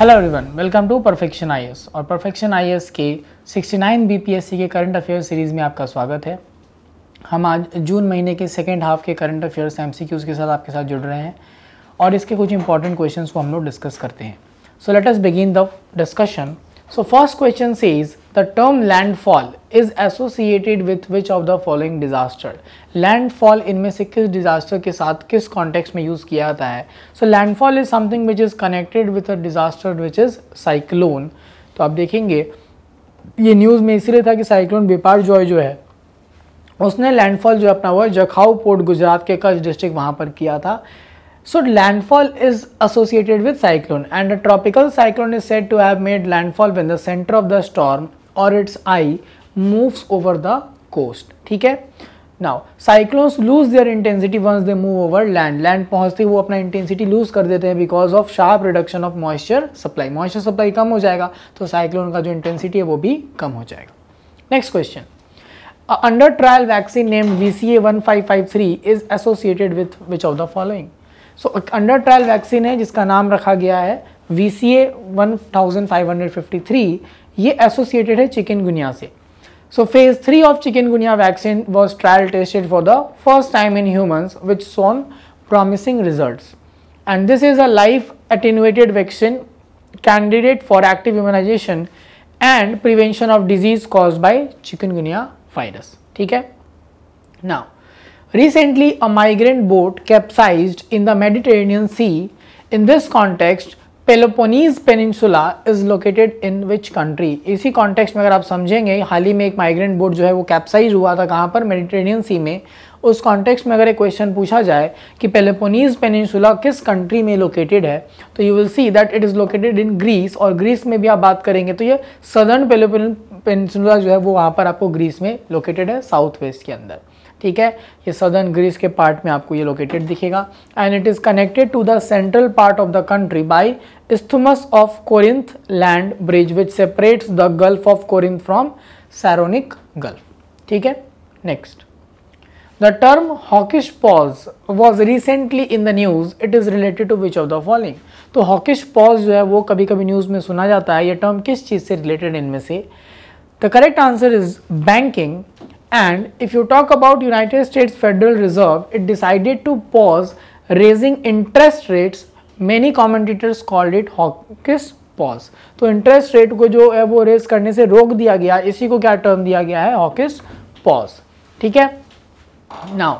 Hello everyone welcome to perfection I और perfection आई के 69 BPSC के करंट अफेयर्स सीरीज़ में आपका स्वागत है हम आज जून महीने के सेकेंड हाफ के करंट अफेयर्स एम के साथ आपके साथ जुड़ रहे हैं और इसके कुछ इंपॉर्टेंट क्वेश्चन को हम लोग डिस्कस करते हैं so let us begin the discussion so first question से is The term landfall is associated with which of the following disaster? Landfall इनमें से किस disaster के साथ किस context में use किया जाता है So landfall is something which is connected with a disaster which is cyclone. तो आप देखेंगे ये न्यूज़ में इसीलिए था कि साइक्लोन बेपार जॉय जो है उसने लैंडफॉल जो अपना हुआ जखाऊ पोर्ट गुजरात के कच्छ डिस्ट्रिक्ट वहाँ पर किया था So landfall is associated with cyclone and a tropical cyclone is said to have made landfall when the center of the storm और its eye moves over the coast ठीक है now cyclones lose their intensity once they move over land land पहुंचते ही वो अपना intensity lose कर देते हैं because of sharp reduction of moisture supply moisture supply कम हो जाएगा तो साइक्लोन का जो इंटेंसिटी है वो भी कम हो जाएगा next question under trial vaccine name V C A one five five three is associated with which of the following so under trial vaccine है जिसका नाम रखा गया है V C A one thousand five hundred fifty three ये associated है chikungunya से so phase three of chikungunya vaccine was trial tested for the first time in humans which shown promising result and this is a life attenuated vaccine candidate for active immunisation and prevention of disease cause by chikungunya virus ठीक है ना recently a migrant boat capsize in the Mediterranean sea in this context Peloponnese peninsula is located in which country इसी context में अगर आप समझेंगे हाल ही में एक माइग्रेंट बोट जो है वो कैप्साइज हुआ था कहाँ पर मेडिटेरेनियन सी में उस कॉन्टेक्स्ट में अगर एक क्वेश्चन पूछा जाए कि पेलोपोनीज पेनिनसुला किस कंट्री में लोकेटेड है तो you will see that it is located in Greece और ग्रीस में भी आप बात करेंगे तो ये सदर्न पेलोपोन पेनिनसुला जो है वो वहाँ पर आपको ग्रीस में लोकेटेड है साउथ वेस्ट के अंदर ठीक है ये सदर्न ग्रीस के पार्ट में आपको ये लोकेटेड दिखेगा and it is connected to the central part of the country by Isthmus of Corinth land bridge which separates the Gulf of Corinth from Saronic Gulf ठीक है next the term hawkish pause was recently in the news it is related to which of the following तो hawkish pause जो है वो कभी कभी news में सुना जाता है ये टर्म किस चीज़ से रिलेटेड इनमें से the correct answer is banking And if you talk about United States Federal Reserve, it decided to pause raising interest rates. Many commentators called it hawkish pause तो इंटरेस्ट रेट को जो है वो raise करने से रोक दिया गया इसी को क्या टर्म दिया गया है हॉकिस पॉज ठीक है now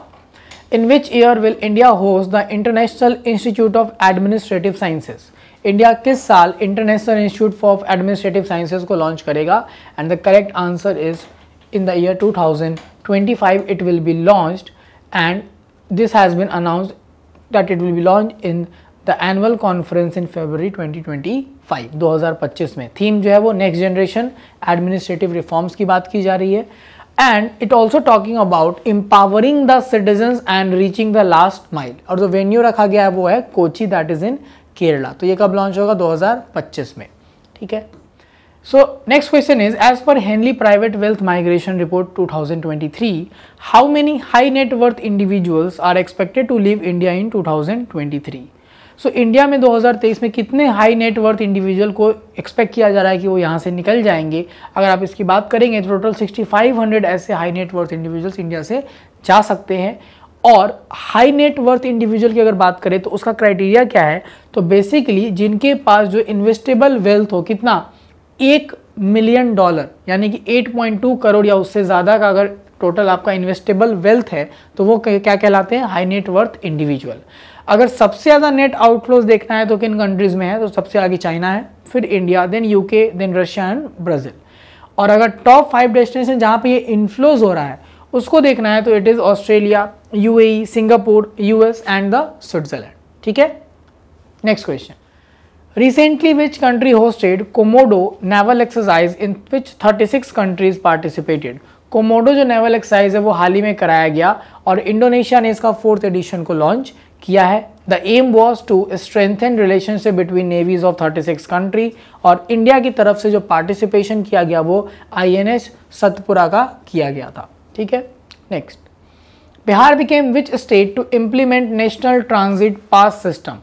in which year will India host the International Institute of Administrative sciences India किस साल International Institute of Administrative Sciences को लॉन्च करेगा and the correct answer is in the year 2025 it will be launched and this has been announced that it will be launched in the annual conference in February 2025 2025 में theme जो है वो next generation administrative reforms की बात की जा रही है and it also talking about empowering the citizen and reaching the last mile और जो वेन्यू रखा गया है वो है Kochi that is in Kerala तो ये कब लॉन्च होगा 2025 में ठीक है So next question is as per Henley Private Wealth Migration Report 2023, high net worth individuals are expected to are India in two thousand twenty three so India में दो हज़ार तेईस में कितने हाई नेटवर्थ इंडिविजुअल को एक्सपेक्ट किया जा रहा है कि वो यहाँ से निकल जाएंगे अगर आप इसकी बात करेंगे तो टोटल सिक्सटी फाइव हंड्रेड ऐसे हाई नेटवर्थ इंडिविजुअल्स इंडिया से जा सकते हैं और हाई नेटवर्थ इंडिविजुअल की अगर बात करें तो उसका क्राइटेरिया क्या है तो बेसिकली जिनके पास जो इन्वेस्टेबल वेल्थ हो कितना एक मिलियन डॉलर यानी कि 8.2 करोड़ या उससे ज़्यादा का अगर टोटल आपका इन्वेस्टेबल वेल्थ है तो वो क्या कहलाते हैं हाई नेट वर्थ इंडिविजुअल अगर सबसे ज़्यादा नेट आउटफ्लोज देखना है तो किन कंट्रीज़ में है तो सबसे आगे चाइना है फिर India then UK then Russia and Brazil और अगर टॉप फाइव डेस्टिनेशन जहाँ पे ये इन्फ्लोज हो रहा है उसको देखना है तो it is Australia UAE Singapore US and the Switzerland ठीक है next question Recently, which country hosted Komodo naval exercise in which 36 countries participated? Komodo जो नेवल एक्सरसाइज है वो हाल ही में कराया गया और इंडोनेशिया ने इसका फोर्थ एडिशन को लॉन्च किया है the aim was to strengthen relationship between navies of 36 country और इंडिया की तरफ से जो पार्टिसिपेशन किया गया वो आई एन एस सतपुरा का किया गया था ठीक है next Bihar became which state to implement national transit pass system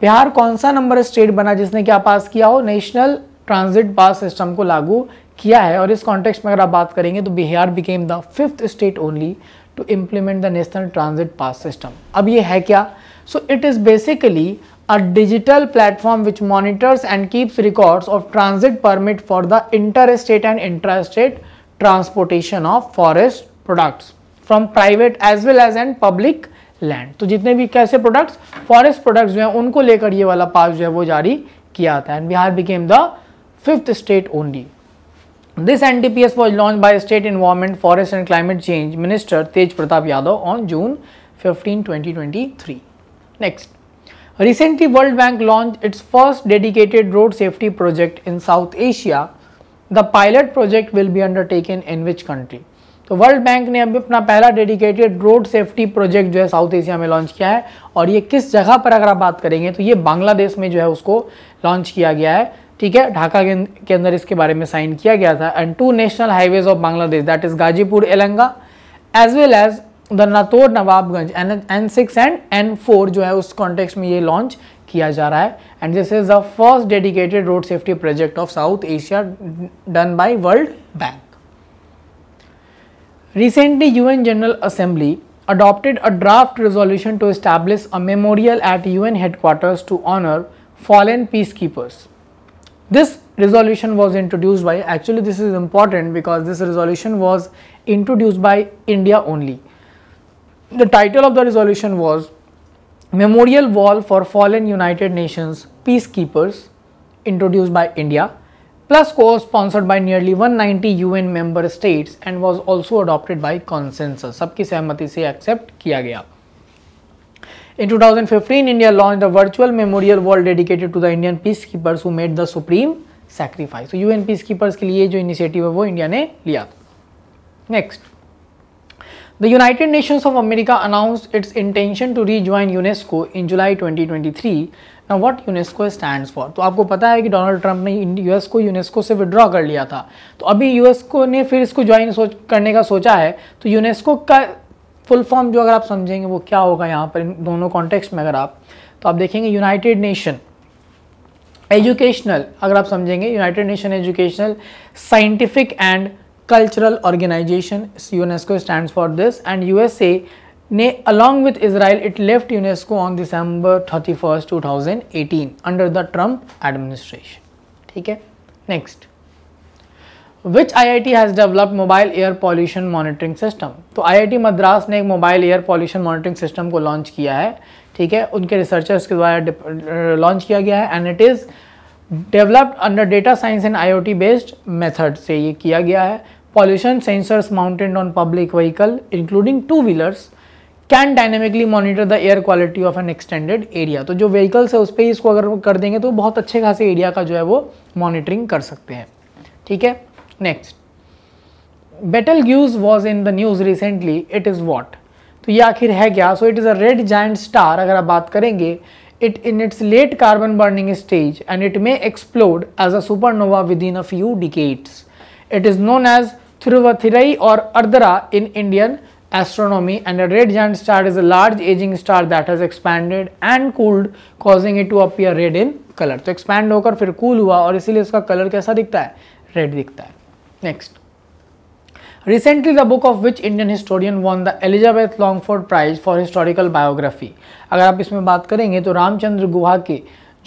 Bihar कौन सा नंबर स्टेट बना जिसने क्या पास किया हो नेशनल ट्रांजिट पास सिस्टम को लागू किया है और इस कॉन्टेक्स्ट में अगर आप बात करेंगे तो Bihar became the fifth state only to implement the national transit pass system अब ये है क्या so it is basically a digital platform which monitors and keeps records of transit permit for the inter state and intra state transportation of forest products from private as well as and public land तो जितने भी कैसे products forest products जो हैं उनको लेकर ये वाला पास जो है वो जारी किया था and Bihar became the fifth state only this N D P S was launch by state environment forest and climate change minister Tej Pratap Yadav on June fifteen twenty twenty three next recently World Bank launch its first dedicated road safety project in South Asia the pilot project will be undertaken in which country so World Bank ने अभी अपना पहला dedicated road safety project जो है south Asia में launch किया है और ये किस जगह पर अगर आप बात करेंगे तो ये बांग्लादेश में जो है उसको लॉन्च किया गया है ठीक है ढाका के अं-, अंदर इसके बारे में साइन किया गया था and two national highways of Bangladesh that is Gazipur Elenga as well as the Natore Nawabganj N N six and N four जो है उस कॉन्टेक्स्ट में ये लॉन्च किया जा रहा है and this is the first dedicated road safety project of South Asia done by World Bank Recently, UN General Assembly adopted a draft resolution to establish a memorial at UN headquarters to honor fallen peacekeepers. This resolution was introduced by, actually this is important because this resolution was introduced by India only. The title of the resolution was Memorial Wall for Fallen United Nations Peacekeepers introduced by India PLUSCO was sponsored by nearly 190 UN member states and was also adopted by consensus. सबकी सहमति से accept किया गया In 2015, India launched a virtual memorial wall dedicated to the Indian peacekeepers who made the supreme sacrifice. So UN peacekeepers के लिए जो initiative है वो इंडिया ने लिया था Next. The United Nations of America announced its intention to rejoin UNESCO in July 2023 ना what UNESCO stand for तो आपको पता है कि डोनाल्ड ट्रंप ने यूएस को यूनेस्को से विड्रॉ कर लिया था तो अभी यूएसको ने फिर इसको ज्वाइन सोच करने का सोचा है तो यूनेस्को का फुल फॉर्म जो अगर आप समझेंगे वो क्या होगा यहाँ पर इन दोनों कॉन्टेक्स्ट में अगर आप तो आप देखेंगे यूनाइटेड नेशन एजुकेशनल अगर आप समझेंगे United Nation Educational Scientific and Cultural Organisation UNESCO stands for this and USA ने along Israel it left UNESCO on December thirty first two thousand eighteen under the Trump administration ठीक है next which I I T has developed mobile air pollution monitoring system तो I I T Madras ने एक mobile air pollution monitoring system को launch किया है ठीक है उनके रिसर्चर्स के द्वारा लॉन्च uh, किया गया है and it is developed under data science and I T based method से ये किया गया है pollution sensors mounted on public vehicle including two wheelers can dynamically monitor the air quality of an extended area तो जो vehicles है उस पर इसको अगर कर देंगे तो बहुत अच्छे खासे एरिया का जो है वो मॉनिटरिंग कर सकते हैं ठीक है next Betelgeuse was in the news recently it is what तो ये आखिर है क्या so it is a red giant star अगर आप बात करेंगे it its late carbon burning stage and it may it as explode as a within a few decades it is known as Thiruvathirai और Ardra in Indian astronomy and a red giant star is a large aging star that has expanded and cooled causing it to appear red in color to so expand hokar fir cool hua aur isliye uska color kaisa dikhta hai red dikhta hai next Recently, the book of which Indian historian won the Elizabeth Longford Prize for historical biography? agar aap isme baat karenge to ramchandra guha की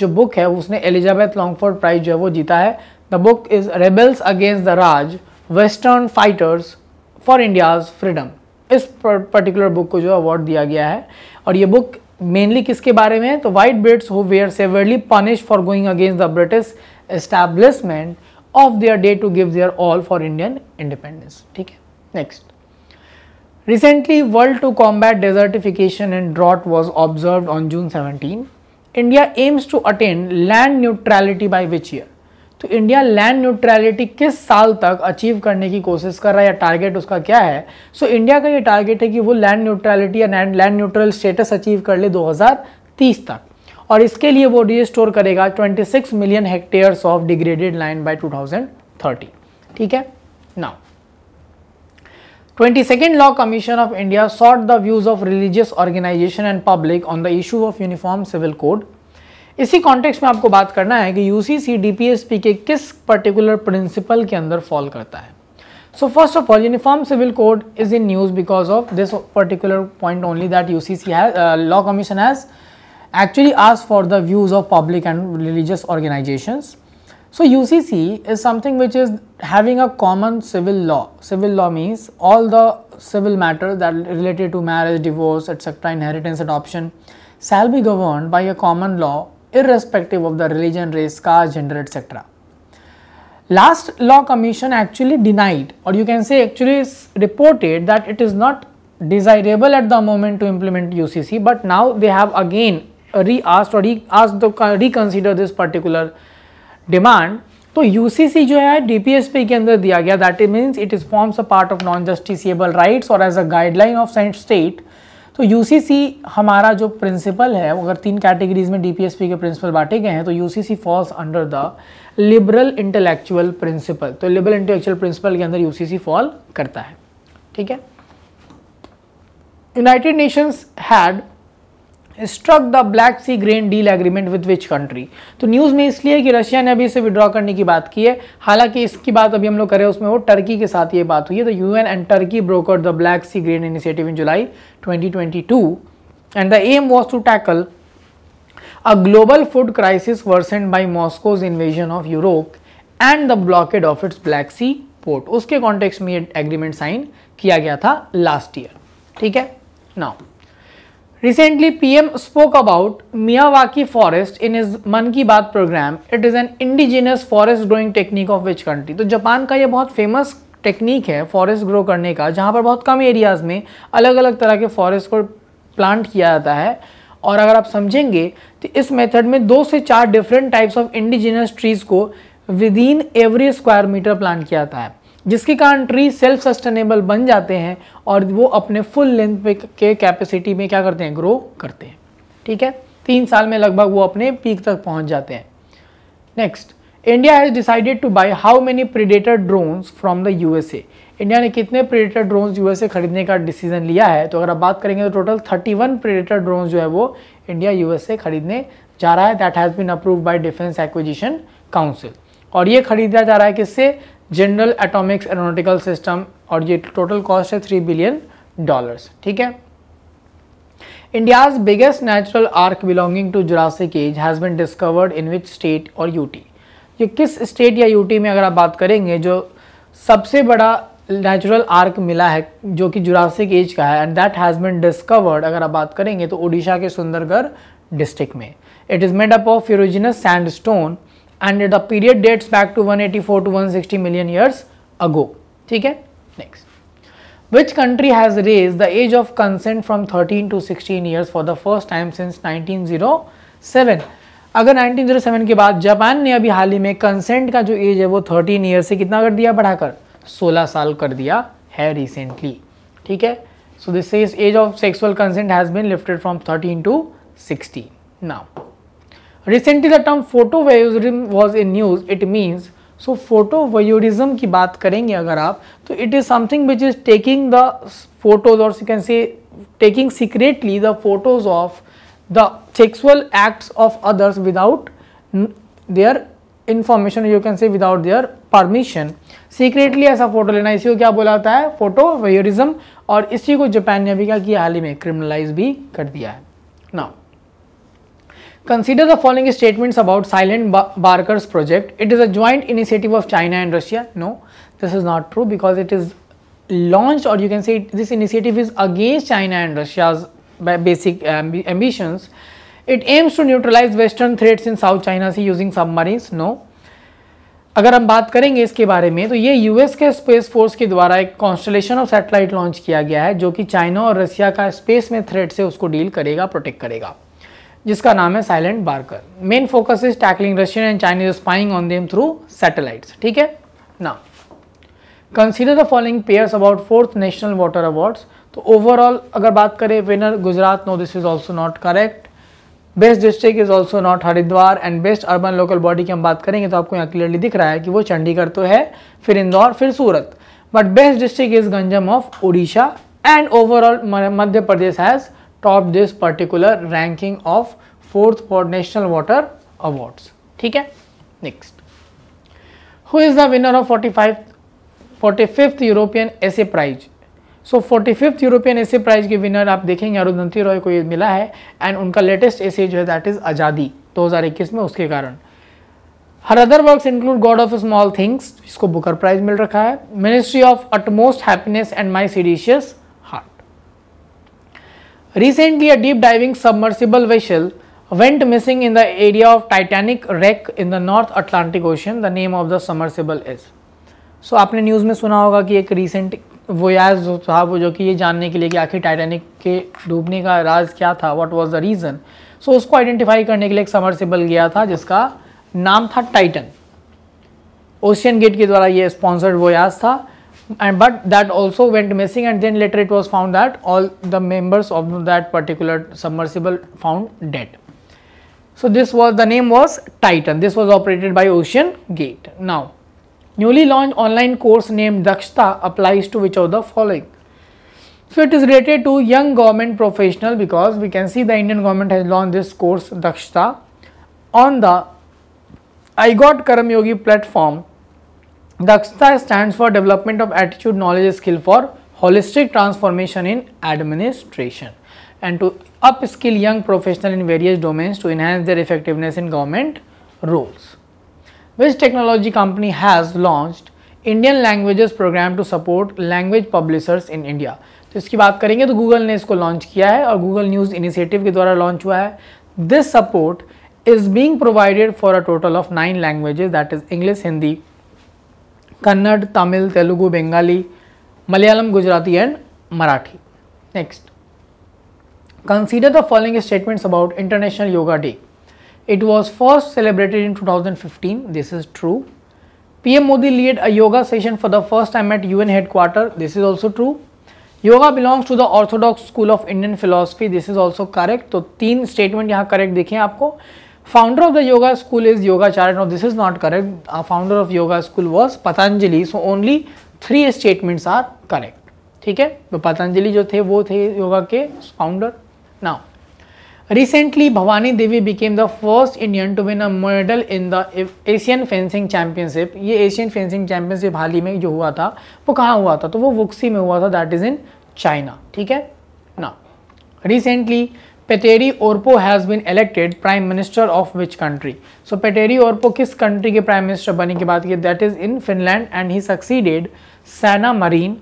jo book hai usne elizabeth longford prize jo hai wo jeeta hai the book is rebels against the raj western fighters for india's freedom इस particular book को जो award दिया गया है और ये book mainly किसके बारे में है तो white Brits who were severely punish for going against the British establishment of their day to give their all for Indian independence ठीक है next recently World to combat desertification and drought was observe on June seventeen India aims to attain land neutrality by which year तो India land neutrality किस साल तक achieve करने की कोशिश कर रहा है या टारगेट उसका क्या है सो so, इंडिया का ये टारगेट है कि वो लैंड न्यूट्रलिटी या लैंड न्यूट्रल स्टेटस अचीव कर ले 2030 तक और इसके लिए वो रिस्टोर करेगा 26 million hectares of degraded land by 2030 ठीक है now twenty second Law Commission of India sought the views of religious organisation and public on the issue of uniform civil code इसी कॉन्टेक्स्ट में आपको बात करना है कि यूसीसी डीपीएसपी के किस पर्टिकुलर प्रिंसिपल के अंदर फॉल करता है so first of all uniform civil code is in news because of this particular point only that you see has law commission has actually आज for the views of public and religious organisation so U C C is something which is having a common civil law civil law means all the civil matter that related to marriage divorce etcetera inheritance adoption shall be govern by a common law irrespective of the religion, race, caste, gender, etc. Last Law Commission actually denied or you can say actually reported that it is not desirable at the moment to implement UCC but now they have again re-asked or re-asked to reconsider this particular demand तो UCC जो है DPSP के अंदर दिया गया that means it is forms a part of non justiciable rights और as a guideline of सेंट state तो यूसीसी हमारा जो प्रिंसिपल है अगर तीन कैटेगरीज में डीपीएसपी के प्रिंसिपल बांटे गए हैं तो UCC falls under the liberal intellectual principle तो लिबरल इंटेलेक्चुअल प्रिंसिपल के अंदर यूसीसी फॉल करता है ठीक है United Nations had struck the Black Sea grain deal agreement with which country तो न्यूज़ में इसलिए कि रशिया ने अभी इसे विड्रॉ करने की बात की है हालांकि इसकी बात अभी हम लोग करें उसमें वो टर्की के साथ ये बात हुई है तो U N and Turkey broker the Black Sea grain initiative in July 2022 and the aim was to tackle a global food crisis worsen by Moscow's invasion of Europe and the blockade of its Black Sea port उसके context में ये agreement sign किया गया था last year ठीक है now Recently, PM spoke about Miyawaki forest in his Mann Ki Baat programme it is an indigenous forest growing technique of which country तो Japan का ये बहुत फेमस टेक्निक है फॉरेस्ट ग्रो करने का जहाँ पर बहुत कम एरियाज़ में अलग अलग तरह के फॉरेस्ट को प्लांट किया जाता है और अगर आप समझेंगे तो इस मेथड में दो से चार different types of indigenous trees को within every square metre plant किया जाता है जिसके कारण ट्री सेल्फ सस्टेनेबल बन जाते हैं और वो अपने फुल लेंथ पे के कैपेसिटी में क्या करते हैं ग्रो करते हैं ठीक है तीन साल में लगभग वो अपने पीक तक पहुंच जाते हैं next India has decided to buy how many predator drones from the USA India ने कितने प्रीडेटर ड्रोन्स यूएसए खरीदने का डिसीजन लिया है तो अगर आप बात करेंगे तो total thirty one predator drone जो है वो इंडिया यूएसए खरीदने जा रहा है that has been approve by defence acquisition council और ये खरीदा जा रहा है किससे जनरल एटॉमिक्स एरोनोटिकल सिस्टम और ये टोटल कॉस्ट है थ्री बिलियन डॉलर्स ठीक है India's biggest natural arch belonging to Jurassic age has been discovered in which state और यूटी ये किस स्टेट या यूटी में अगर आप बात करेंगे जो सबसे बड़ा नेचुरल आर्क मिला है जो कि जुरासिक एज का है and that has been discovered अगर आप बात करेंगे तो उड़ीसा के सुंदरगढ़ डिस्ट्रिक्ट में it is made up of ferruginous sandstone and the period dates back to 184 to 160 million years ago. ठीक है next. Which country has raised the age of consent from 13 to 16 years for the first time since 1907? अगर 1907 के बाद Japan ने अभी हाल ही में consent का जो एज है वो 13 ईयर से कितना कर दिया बढ़ाकर 16 साल कर दिया है रिसेंटली ठीक है so this age of sexual consent has been lifted from 13 to 16 now recently the term photo was in news it means so photo voyeurism की बात करेंगे अगर आप तो it is something which is taking the photos और can say taking secretly the photos of the sexual acts of others without their information you can say without their permission secretly ऐसा photo लेना इसी को क्या बोला जाता है photo वेरिज्म और इसी को जापान ने अभी क्या किया हाल ही में क्रिमिनलाइज भी कर दिया है now Consider the following statements about Silent Barker's project. It is a joint initiative of China and Russia. No, this is not true because it is launched or you can say it, this initiative is against China and Russia's basic amb ambitions. It aims to neutralize western threats in South China Sea using submarines. No. अगर हम बात करेंगे इसके बारे में तो ये US के स्पेस फोर्स के द्वारा एक कॉन्स्टलेशन ऑफ सैटेलाइट लॉन्च किया गया है जो कि चाइना और रसिया का स्पेस में थ्रेट से उसको डील करेगा प्रोटेक्ट करेगा जिसका नाम है Silent Barker main focus is tackling Russian and Chinese spying on them through satellites ठीक है ना consider the following pairs about fourth national water awards तो ओवरऑल अगर बात करें winner Gujarat no this is also not correct best district is also not Haridwar and best urban local body की हम बात करेंगे तो आपको यहाँ क्लियरली दिख रहा है कि वो चंडीगढ़ तो है फिर इंदौर फिर Surat but best district is Ganjam of Orissa and overall Madhya Pradesh has top this particular ranking of fourth for national water awards ठीक है next who is the winner of forty five forty fifth European essay prize so forty fifth European essay prize के winner आप देखेंगे अरुदंती रॉय को ये मिला है and उनका लेटेस्ट एसे जो है दैट इज़ आज़ादी 2021 में उसके कारण her other work include God of Small Things इसको बुकर प्राइज मिल रखा है Ministry of Utmost Happiness and My Seditious Recently, a deep diving submersible vessel went missing in the area of Titanic wreck in the North Atlantic Ocean. The name of the submersible is. So so, आपने news में सुना होगा कि एक recent voyage था वो जो कि ये जानने के लिए कि आखिर टाइटैनिक के डूबने का राज क्या था what was the reason so उसको आइडेंटिफाई करने के लिए एक समरसिबल गया था जिसका नाम था टाइटन ओशियन गेट के द्वारा ये स्पॉन्सर्ड वोयाज था and but that also went missing and then later it was found that all the members of that particular submersible found dead. So this was the name was Titan. This was operated by Ocean Gate. Now newly launched online course named Dakshta applies to which of the following? So it is related to young government professional because we can see the Indian government has launched this course Dakshta on the I got Karam Yogi platform Dakshata stands for Development of Attitude, Knowledge, Skill for Holistic Transformation in Administration and to upskill young professionals in various domains to enhance their effectiveness in government roles. Which technology company has launched Indian Languages Program to support language publishers in India? तो इसकी बात करेंगे तो Google ने इसको launch किया है और गूगल न्यूज़ इनिशिएटिव के द्वारा लॉन्च हुआ है this support is being provided for a total of nine languages that Kannada Tamil Telugu Bengali Malayalam Gujarati and Marathi next consider the following statements about international yoga day it was first celebrated in 2015 this is true PM Modi lead a yoga session for the first time at UN headquarter this is also true yoga belongs to the orthodox school of Indian philosophy this is also correct तो तीन statement यहाँ correct देखें आपको founder of the yoga school is yogacharya no this is not correct uh, founder of yoga school was patanjali so only three statements are correct ठीक है तो पतंजलि जो थे वो थे योगा के founder now recently Bhavani Devi became the first Indian to win a medal in the Asian fencing championship ये Asian fencing championship हाल ही में जो हुआ था वो कहाँ हुआ था तो वो वुक्सी में हुआ था दैट इज़ इन चाइना ठीक है ना recently Petteri Orpo has been elected prime minister of which country so Petteri Orpo किस कंट्री के प्राइम मिनिस्टर बने की बात की that is in Finland and he succeeded Sanna Marin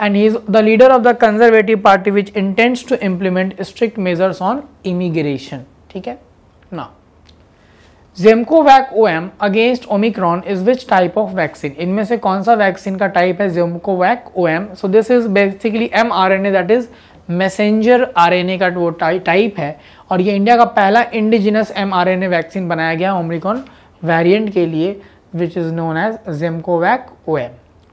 and he is the leader of the conservative party which intends to implement strict measures on immigration ठीक है ना GEMCOVAC O M against Omicron is which type of vaccine इनमें से कौन सा vaccine का type है GEMCOVAC O M so this is basically M R N A that is messenger RNA का वो टाइप है और ये इंडिया का पहला इंडिजिनस एमआरएनए वैक्सीन बनाया गया ओमरिकॉन वेरिएंट के लिए which is known as GEMCOVAC O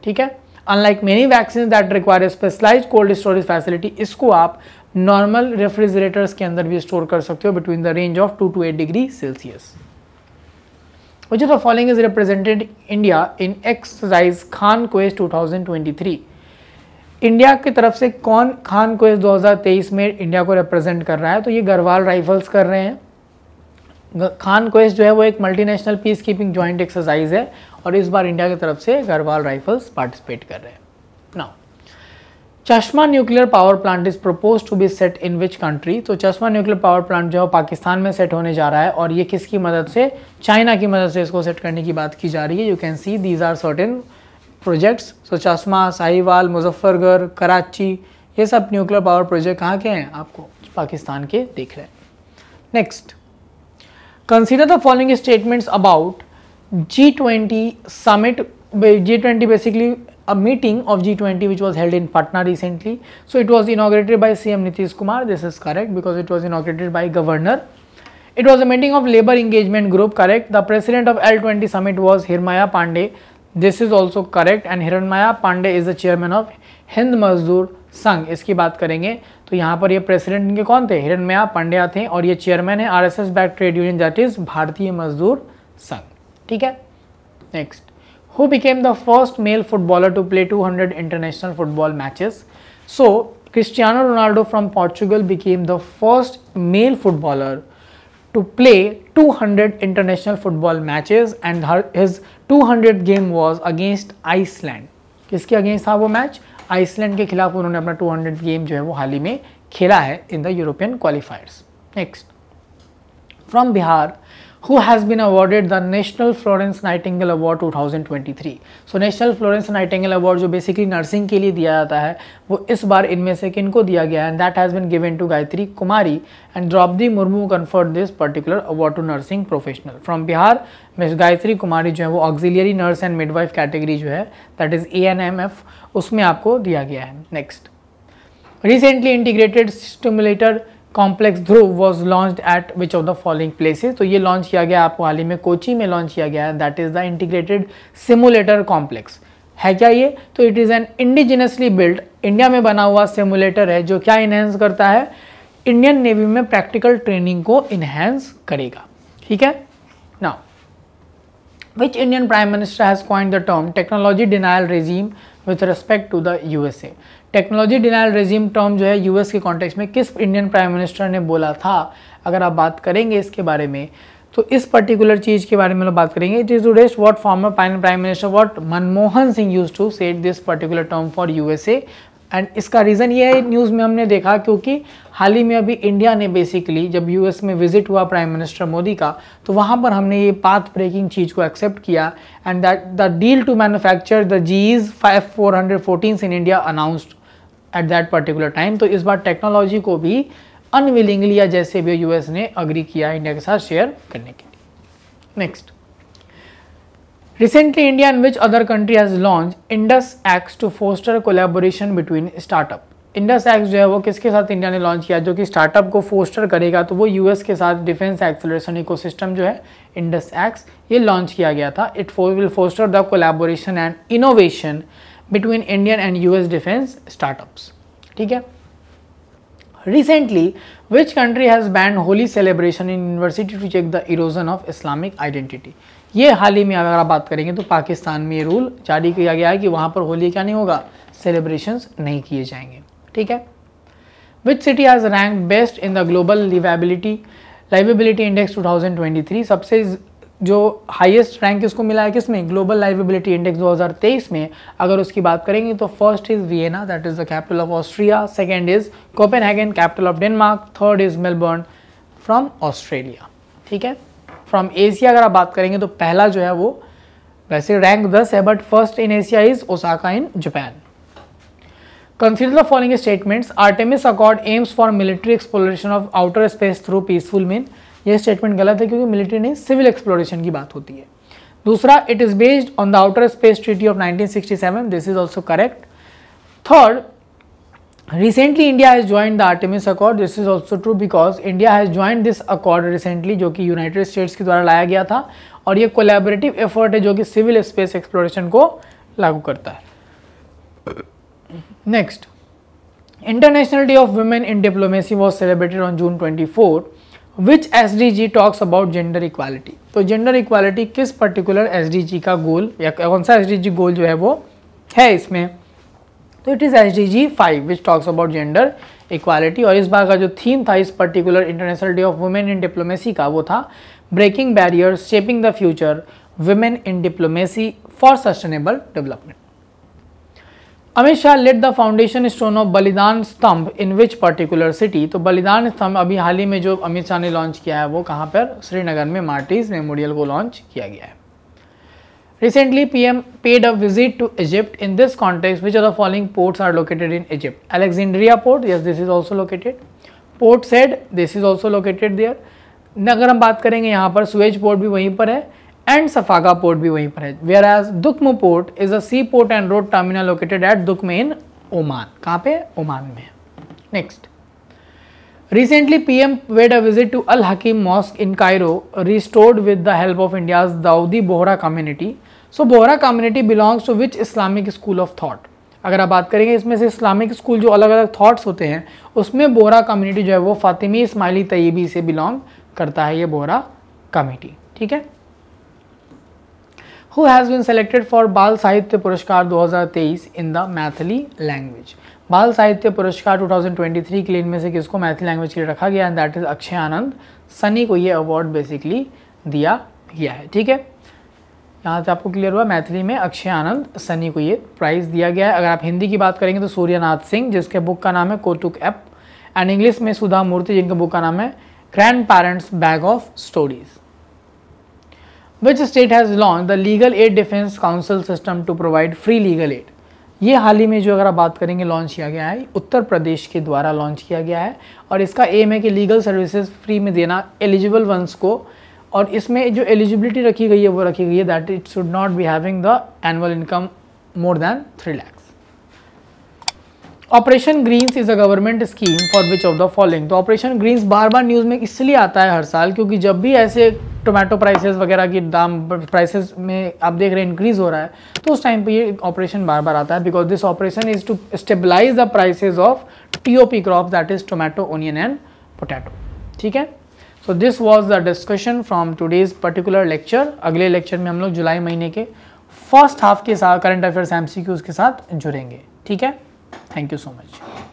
ठीक है unlike many vaccine that require specialise cold storage facility इसको आप नॉर्मल रेफ्रिजरेटर्स के अंदर भी स्टोर कर सकते हो between the range of two to eight degree Celsius which of the following is represented India in exercise Khaan quest two thousand twenty three India की तरफ से कौन खान को इस 2023 में इंडिया को रिप्रेजेंट कर रहा है तो ये गरवाल राइफल्स कर रहे हैं खान क्वेस्ट जो है वो एक multinational peacekeeping joint exercise है और इस बार इंडिया की तरफ से गरवाल राइफल्स पार्टिसिपेट कर रहे हैं now Chashma nuclear power plant is propose to be set in which country तो चश्मा न्यूक्लियर पावर प्लांट जो है पाकिस्तान में सेट होने जा रहा है और ये किसकी मदद से चाइना की मदद से इसको सेट करने की बात की जा रही है you can see these are certain projects so Chashma Sahiwal Muzaffargarh Karachi ये सब न्यूक्लियर पावर प्रोजेक्ट कहाँ के हैं आपको पाकिस्तान के दिख रहे हैं next consider the following statements about G twenty summit G twenty basically a meeting of G twenty which was held in Patna recently so it was inaugurated by C M Nitish Kumar this is correct because it was inaugurated by governor it was a meeting of labour engagement group correct the president of L twenty summit was Hiranmaya Pandey this is also correct and Hiranmaya Pandey is the chairman of Hind Mazdoor Sangh इसकी बात करेंगे तो यहाँ पर ये president इनके कौन थे हिरणमाया पांड्या थे और ये चेयरमैन है RSS back trade union that is Bharatiya Mazdoor Sangh ठीक है next who became the first male footballer to play 200 international football matches so Cristiano Ronaldo from Portugal became the first male footballer to play 200 international football matches and her, his 200 game was against Iceland किसके against था वो match Iceland के खिलाफ उन्होंने अपना 200 game जो है वो हाल ही में खेला है in the European qualifiers next from Bihar who has been awarded the National Florence Nightingale Award 2023. So national Florence Nightingale award जो बेसिकली नर्सिंग के लिए दिया जाता है वो इस बार इनमें से किन को दिया गया है and that has been given to Gayatri Kumari and Draupadi Murmu conferred this particular award to nursing professional from Bihar miss Gayatri Kumari जो है वो auxiliary nurse and midwife category जो है that is A N M F उसमें आपको दिया गया है next recently integrated simulator complex Dhruv was launch at which of the following places तो ये लॉन्च किया गया आपको हाल ही में कोची में लॉन्च किया गया है that is the integrated simulator complex है क्या ये तो it is an indigenously build India में बना हुआ सिमुलेटर है जो क्या इन्हेंस करता है इंडियन नेवी में प्रैक्टिकल ट्रेनिंग को इन्हेंस करेगा ठीक है ना Indian prime minister has coined the term technology denial regime with respect to the U S A technology denial regime term जो है यूएस के कॉन्टेक्स्ट में किस इंडियन प्राइम मिनिस्टर ने बोला था अगर आप बात करेंगे इसके बारे में तो इस पर्टिकुलर चीज़ के बारे में लोग बात करेंगे it is to rest what former prime minister what Manmohan Singh use to set this particular term for USA and इसका रीज़न ये है न्यूज़ में हमने देखा क्योंकि हाल ही में अभी इंडिया ने बेसिकली जब यूएस में विजिट हुआ प्राइम मिनिस्टर मोदी का तो वहाँ पर हमने ये पाथ ब्रेकिंग चीज़ को एक्सेप्ट किया and that the deal to manufacture the GE's five four hundred fourteen in India announced at that particular time तो इस बार टेक्नोलॉजी को भी अनविलिंगली या जैसे भी यूएस ने अग्री किया इंडिया के साथ शेयर करने के लिए next recently India in which other country has launch Indus X to foster collaboration between startup Indus X जो है वो किसके साथ इंडिया ने लॉन्च किया जो कि स्टार्टअप को फोस्टर करेगा तो वो यूएस के साथ डिफेंस एक्सेलरेशन इकोसिस्टम जो है इंडस एक्स ये लॉन्च किया गया था it will foster the collaboration and innovation between Indian and US defense startups. ठीक है Recently, which country has banned holy celebration in university to check the erosion of Islamic identity? ये हाल ही में अगर आप बात करेंगे तो पाकिस्तान में ये रूल जारी किया गया है कि वहाँ पर होली क्या नहीं होगा सेलिब्रेशंस नहीं किए जाएंगे ठीक है which city has rank best in the global liveability liveability index 2023 सबसे जो हाईएस्ट रैंक इसको मिला है किसमें ग्लोबल लाइवेबिलिटी इंडेक्स 2023 में अगर उसकी बात करेंगे तो first is Vienna that is the capital of Austria second is Copenhagen capital of Denmark third is Melbourne from Australia ठीक है फ्रॉम एशिया अगर आप बात करेंगे तो पहला जो है वो वैसे रैंक दस है but first in Asia is Osaka in Japan consider the following statements Artemis accord aims for military exploration of outer space through peaceful mean यह स्टेटमेंट गलत है क्योंकि मिलिट्री नहीं सिविल एक्सप्लोरेशन की बात होती है दूसरा it is based on the outer space treaty of 1967 this is also correct third recently india has joined the artemis accord this is also true because india has joined this accord recently जो कि united states के द्वारा लाया गया था और ये collaborative effort है जो कि civil space exploration को लागू करता है next international day of women in diplomacy was celebrated on june 24 which S D G talks about gender equality तो जेंडर इक्वालिटी किस पर्टिकुलर एस डी जी का गोल या कौन सा एस डी जी गोल जो है वो है इसमें तो it is S D G five which talks about gender equality और इस बार का जो थीम था इस particular international day of women in diplomacy का वो था breaking barrier shaping the future women in diplomacy for sustainable development Amit Shah laid the foundation stone of Balidan Stambh in which particular city तो बलिदान स्तंभ अभी हाल ही में जो अमित शाह ने लॉन्च किया है वो कहाँ पर श्रीनगर में मार्टीज मेमोरियल को लॉन्च किया गया है recently P M paid a visit to Egypt in this context which are the following ports are located in Egypt Alexandria port yes this is also located port Said this is also located there अगर हम बात करेंगे यहाँ पर Suez port भी वहीं पर है एंड सफागा पोर्ट भी वहीं पर है whereas Duqm port is a sea port and road terminal located at Duqm in Oman कहाँ पे ओमान में next recently P M paid a visit to Al Hakim mosque in Cairo restored with the help of India's Dawoodi Bohra community so Bohra community belongs to which Islamic school of thought अगर आप बात करेंगे इसमें से Islamic school जो अलग अलग thoughts होते हैं उसमें बोहरा कम्युनिटी जो है वो फातिमी इस्माइली तयबी से बिलोंग करता है ये बोहरा कम्युनिटी ठीक है who has been selected for Bal Sahitya पुरस्कार 2023 इन द मैथिली लैंग्वेज बाल साहित्य पुरस्कार 2023 के लिए इनमें से किसको मैथिली लैंग्वेज के लिए रखा गया and that is Akshay Anand Sunny को ये अवार्ड बेसिकली दिया गया है ठीक है यहाँ से आपको क्लियर हुआ मैथिली में अक्षय आनंद सनी को ये प्राइज़ दिया गया है अगर आप हिंदी की बात करेंगे तो सूर्यनाथ सिंह जिसके बुक का नाम है कोटुक एप एंड इंग्लिश में सुधा मूर्ति जिनके बुक का नाम है grandparents bag of stories which state has launch the legal aid defence counsel system to provide free legal aid ये हाल ही में जो अगर आप बात करेंगे लॉन्च किया गया है उत्तर प्रदेश के द्वारा लॉन्च किया गया है और इसका एम है कि लीगल सर्विसेज फ्री में देना एलिजिबल वंस को और इसमें जो एलिजिबिलिटी रखी गई है वो रखी गई है that it should not be having the annual income more than three lakhs operation greens is a government scheme for which of the following तो ऑपरेशन ग्रीन्स बार बार न्यूज़ में इसलिए आता है हर साल क्योंकि जब भी ऐसे टोमेटो प्राइसेस वगैरह की दाम प्राइसेस में आप देख रहे हैं इंक्रीज़ हो रहा है तो उस टाइम पे ये ऑपरेशन बार बार आता है because this operation is to stabilise the prices of T O P crop that is tomato onion and potato ठीक है so this was the discussion from today's particular lecture अगले लेक्चर में हम लोग जुलाई महीने के फर्स्ट हाफ के साथ करंट अफेयर्स एम के साथ जुड़ेंगे ठीक है थैंक यू सो मच